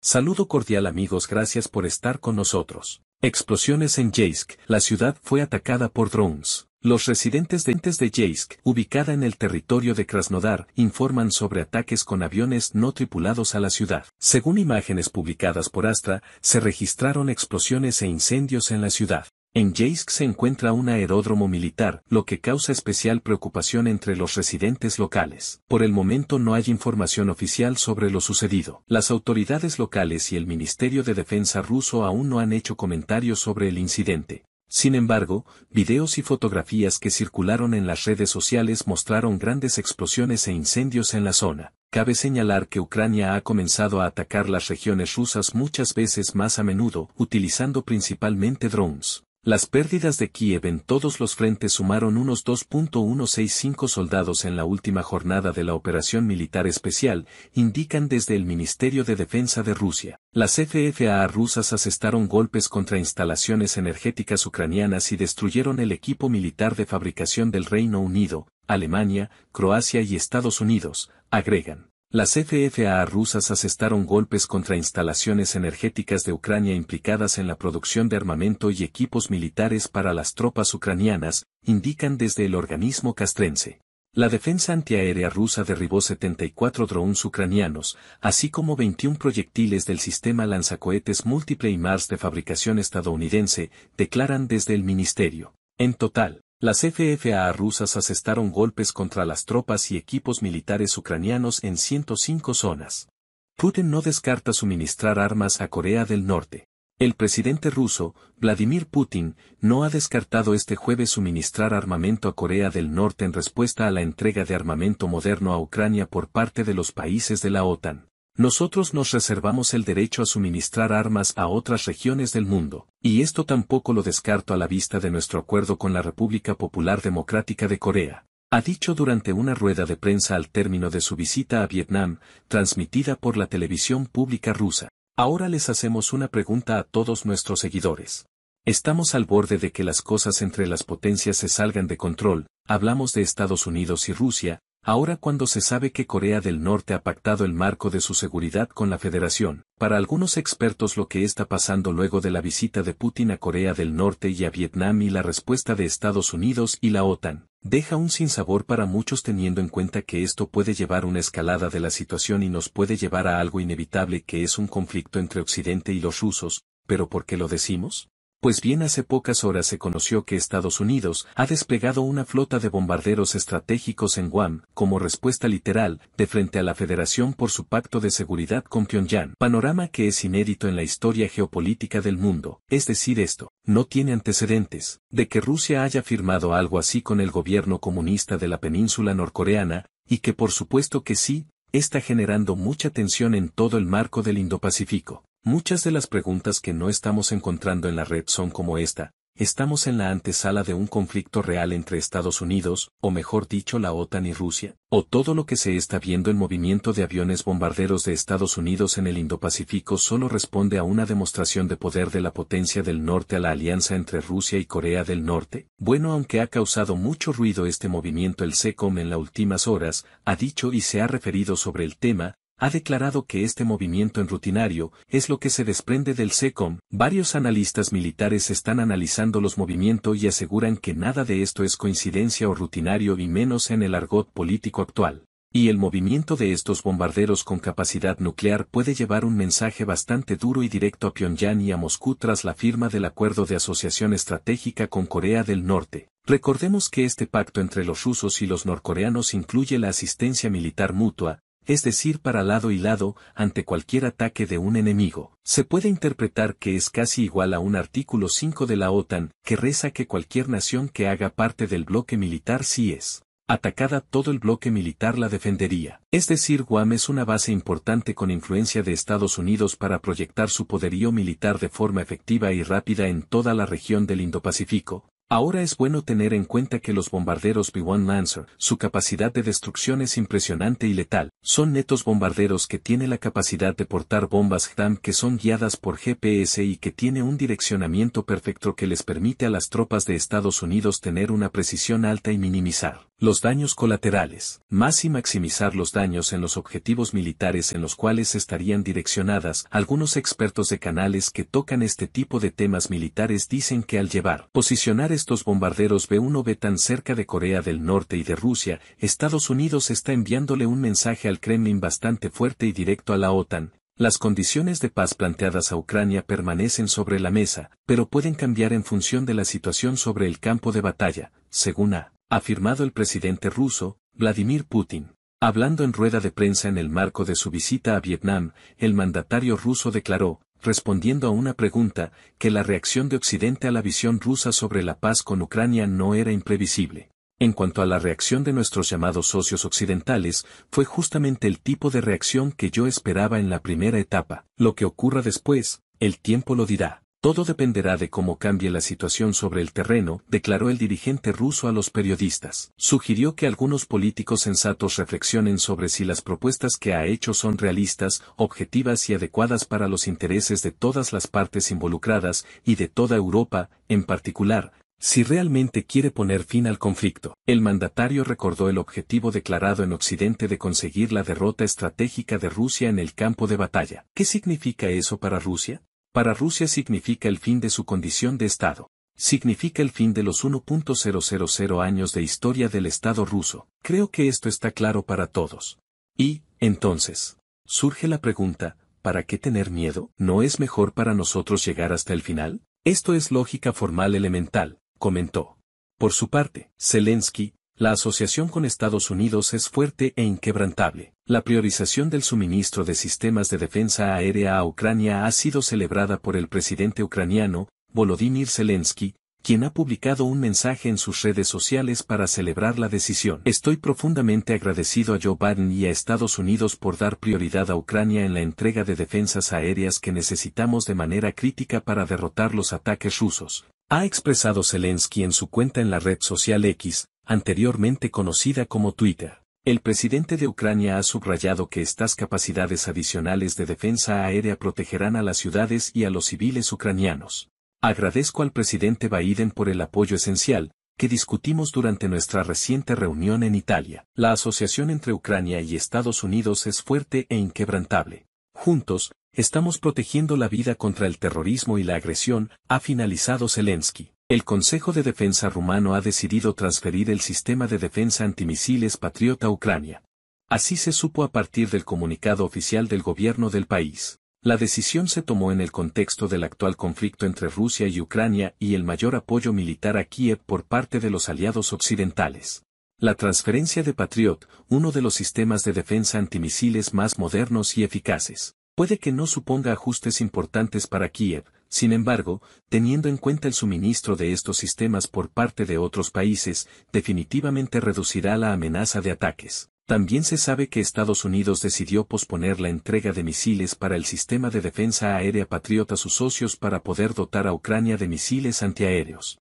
Saludo cordial amigos gracias por estar con nosotros. Explosiones en Jaisk, La ciudad fue atacada por drones. Los residentes de, de Jaisk, ubicada en el territorio de Krasnodar, informan sobre ataques con aviones no tripulados a la ciudad. Según imágenes publicadas por Astra, se registraron explosiones e incendios en la ciudad. En Jaisk se encuentra un aeródromo militar, lo que causa especial preocupación entre los residentes locales. Por el momento no hay información oficial sobre lo sucedido. Las autoridades locales y el Ministerio de Defensa ruso aún no han hecho comentarios sobre el incidente. Sin embargo, videos y fotografías que circularon en las redes sociales mostraron grandes explosiones e incendios en la zona. Cabe señalar que Ucrania ha comenzado a atacar las regiones rusas muchas veces más a menudo, utilizando principalmente drones. Las pérdidas de Kiev en todos los frentes sumaron unos 2.165 soldados en la última jornada de la operación militar especial, indican desde el Ministerio de Defensa de Rusia. Las FFA rusas asestaron golpes contra instalaciones energéticas ucranianas y destruyeron el equipo militar de fabricación del Reino Unido, Alemania, Croacia y Estados Unidos, agregan. Las FFA rusas asestaron golpes contra instalaciones energéticas de Ucrania implicadas en la producción de armamento y equipos militares para las tropas ucranianas, indican desde el organismo castrense. La defensa antiaérea rusa derribó 74 drones ucranianos, así como 21 proyectiles del sistema lanzacohetes múltiple y Mars de fabricación estadounidense, declaran desde el ministerio. En total, las FFA rusas asestaron golpes contra las tropas y equipos militares ucranianos en 105 zonas. Putin no descarta suministrar armas a Corea del Norte. El presidente ruso, Vladimir Putin, no ha descartado este jueves suministrar armamento a Corea del Norte en respuesta a la entrega de armamento moderno a Ucrania por parte de los países de la OTAN. Nosotros nos reservamos el derecho a suministrar armas a otras regiones del mundo, y esto tampoco lo descarto a la vista de nuestro acuerdo con la República Popular Democrática de Corea, ha dicho durante una rueda de prensa al término de su visita a Vietnam, transmitida por la televisión pública rusa. Ahora les hacemos una pregunta a todos nuestros seguidores. Estamos al borde de que las cosas entre las potencias se salgan de control, hablamos de Estados Unidos y Rusia, Ahora cuando se sabe que Corea del Norte ha pactado el marco de su seguridad con la Federación, para algunos expertos lo que está pasando luego de la visita de Putin a Corea del Norte y a Vietnam y la respuesta de Estados Unidos y la OTAN, deja un sinsabor para muchos teniendo en cuenta que esto puede llevar una escalada de la situación y nos puede llevar a algo inevitable que es un conflicto entre Occidente y los rusos, pero ¿por qué lo decimos? Pues bien hace pocas horas se conoció que Estados Unidos ha desplegado una flota de bombarderos estratégicos en Guam como respuesta literal de frente a la Federación por su pacto de seguridad con Pyongyang, panorama que es inédito en la historia geopolítica del mundo, es decir esto, no tiene antecedentes, de que Rusia haya firmado algo así con el gobierno comunista de la península norcoreana, y que por supuesto que sí, está generando mucha tensión en todo el marco del Indo-Pacífico. Muchas de las preguntas que no estamos encontrando en la red son como esta, estamos en la antesala de un conflicto real entre Estados Unidos, o mejor dicho la OTAN y Rusia, o todo lo que se está viendo en movimiento de aviones bombarderos de Estados Unidos en el Indo-Pacífico solo responde a una demostración de poder de la potencia del norte a la alianza entre Rusia y Corea del Norte. Bueno, aunque ha causado mucho ruido este movimiento el SECOM en las últimas horas, ha dicho y se ha referido sobre el tema, ha declarado que este movimiento en rutinario es lo que se desprende del SECOM. Varios analistas militares están analizando los movimientos y aseguran que nada de esto es coincidencia o rutinario y menos en el argot político actual. Y el movimiento de estos bombarderos con capacidad nuclear puede llevar un mensaje bastante duro y directo a Pyongyang y a Moscú tras la firma del acuerdo de asociación estratégica con Corea del Norte. Recordemos que este pacto entre los rusos y los norcoreanos incluye la asistencia militar mutua, es decir, para lado y lado, ante cualquier ataque de un enemigo. Se puede interpretar que es casi igual a un artículo 5 de la OTAN, que reza que cualquier nación que haga parte del bloque militar si es atacada todo el bloque militar la defendería. Es decir, Guam es una base importante con influencia de Estados Unidos para proyectar su poderío militar de forma efectiva y rápida en toda la región del Indo-Pacífico, Ahora es bueno tener en cuenta que los bombarderos B-1 Lancer, su capacidad de destrucción es impresionante y letal, son netos bombarderos que tiene la capacidad de portar bombas GDAM que son guiadas por GPS y que tiene un direccionamiento perfecto que les permite a las tropas de Estados Unidos tener una precisión alta y minimizar los daños colaterales, más y maximizar los daños en los objetivos militares en los cuales estarían direccionadas. Algunos expertos de canales que tocan este tipo de temas militares dicen que al llevar, posicionar estos bombarderos B-1B tan cerca de Corea del Norte y de Rusia, Estados Unidos está enviándole un mensaje al Kremlin bastante fuerte y directo a la OTAN. Las condiciones de paz planteadas a Ucrania permanecen sobre la mesa, pero pueden cambiar en función de la situación sobre el campo de batalla, según ha afirmado el presidente ruso, Vladimir Putin. Hablando en rueda de prensa en el marco de su visita a Vietnam, el mandatario ruso declaró, respondiendo a una pregunta, que la reacción de Occidente a la visión rusa sobre la paz con Ucrania no era imprevisible. En cuanto a la reacción de nuestros llamados socios occidentales, fue justamente el tipo de reacción que yo esperaba en la primera etapa. Lo que ocurra después, el tiempo lo dirá. Todo dependerá de cómo cambie la situación sobre el terreno, declaró el dirigente ruso a los periodistas. Sugirió que algunos políticos sensatos reflexionen sobre si las propuestas que ha hecho son realistas, objetivas y adecuadas para los intereses de todas las partes involucradas y de toda Europa, en particular, si realmente quiere poner fin al conflicto. El mandatario recordó el objetivo declarado en Occidente de conseguir la derrota estratégica de Rusia en el campo de batalla. ¿Qué significa eso para Rusia? para Rusia significa el fin de su condición de Estado. Significa el fin de los 1.000 años de historia del Estado ruso. Creo que esto está claro para todos. Y, entonces, surge la pregunta, ¿para qué tener miedo? ¿No es mejor para nosotros llegar hasta el final? Esto es lógica formal elemental, comentó. Por su parte, Zelensky, la asociación con Estados Unidos es fuerte e inquebrantable. La priorización del suministro de sistemas de defensa aérea a Ucrania ha sido celebrada por el presidente ucraniano, Volodymyr Zelensky, quien ha publicado un mensaje en sus redes sociales para celebrar la decisión. Estoy profundamente agradecido a Joe Biden y a Estados Unidos por dar prioridad a Ucrania en la entrega de defensas aéreas que necesitamos de manera crítica para derrotar los ataques rusos. Ha expresado Zelensky en su cuenta en la red social X, anteriormente conocida como Twitter. El presidente de Ucrania ha subrayado que estas capacidades adicionales de defensa aérea protegerán a las ciudades y a los civiles ucranianos. Agradezco al presidente Biden por el apoyo esencial, que discutimos durante nuestra reciente reunión en Italia. La asociación entre Ucrania y Estados Unidos es fuerte e inquebrantable. Juntos, estamos protegiendo la vida contra el terrorismo y la agresión, ha finalizado Zelensky. El Consejo de Defensa rumano ha decidido transferir el sistema de defensa antimisiles Patriot a Ucrania. Así se supo a partir del comunicado oficial del gobierno del país. La decisión se tomó en el contexto del actual conflicto entre Rusia y Ucrania y el mayor apoyo militar a Kiev por parte de los aliados occidentales. La transferencia de Patriot, uno de los sistemas de defensa antimisiles más modernos y eficaces, puede que no suponga ajustes importantes para Kiev, sin embargo, teniendo en cuenta el suministro de estos sistemas por parte de otros países, definitivamente reducirá la amenaza de ataques. También se sabe que Estados Unidos decidió posponer la entrega de misiles para el sistema de defensa aérea Patriot a sus socios para poder dotar a Ucrania de misiles antiaéreos.